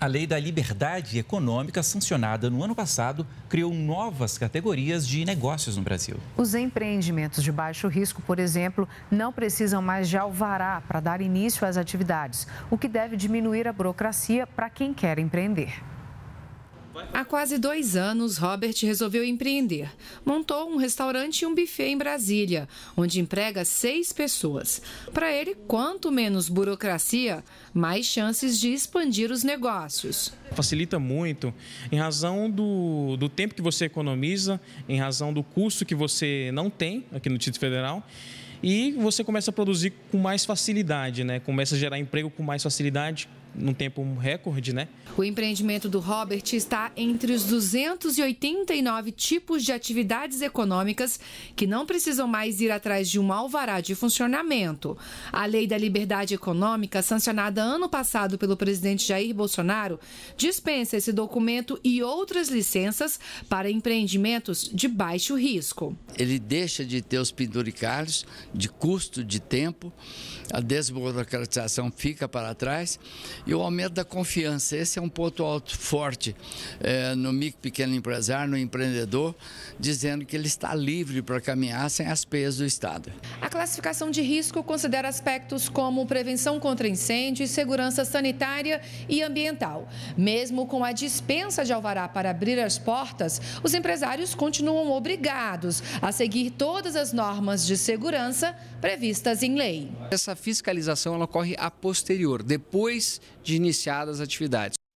A Lei da Liberdade Econômica, sancionada no ano passado, criou novas categorias de negócios no Brasil. Os empreendimentos de baixo risco, por exemplo, não precisam mais de alvará para dar início às atividades, o que deve diminuir a burocracia para quem quer empreender. Há quase dois anos, Robert resolveu empreender. Montou um restaurante e um buffet em Brasília, onde emprega seis pessoas. Para ele, quanto menos burocracia, mais chances de expandir os negócios. Facilita muito em razão do, do tempo que você economiza, em razão do custo que você não tem aqui no Título Federal e você começa a produzir com mais facilidade, né? Começa a gerar emprego com mais facilidade, num tempo recorde, né? O empreendimento do Robert está entre os 289 tipos de atividades econômicas que não precisam mais ir atrás de um alvará de funcionamento. A Lei da Liberdade Econômica, sancionada ano passado pelo presidente Jair Bolsonaro, dispensa esse documento e outras licenças para empreendimentos de baixo risco. Ele deixa de ter os penduricários de custo de tempo, a desburocratização fica para trás e o aumento da confiança, esse é um ponto alto forte é, no micro pequeno empresário, no empreendedor, dizendo que ele está livre para caminhar sem as peias do Estado. A classificação de risco considera aspectos como prevenção contra incêndio, segurança sanitária e ambiental. Mesmo com a dispensa de alvará para abrir as portas, os empresários continuam obrigados a seguir todas as normas de segurança previstas em lei. Essa fiscalização ela ocorre a posterior, depois de iniciar as atividades.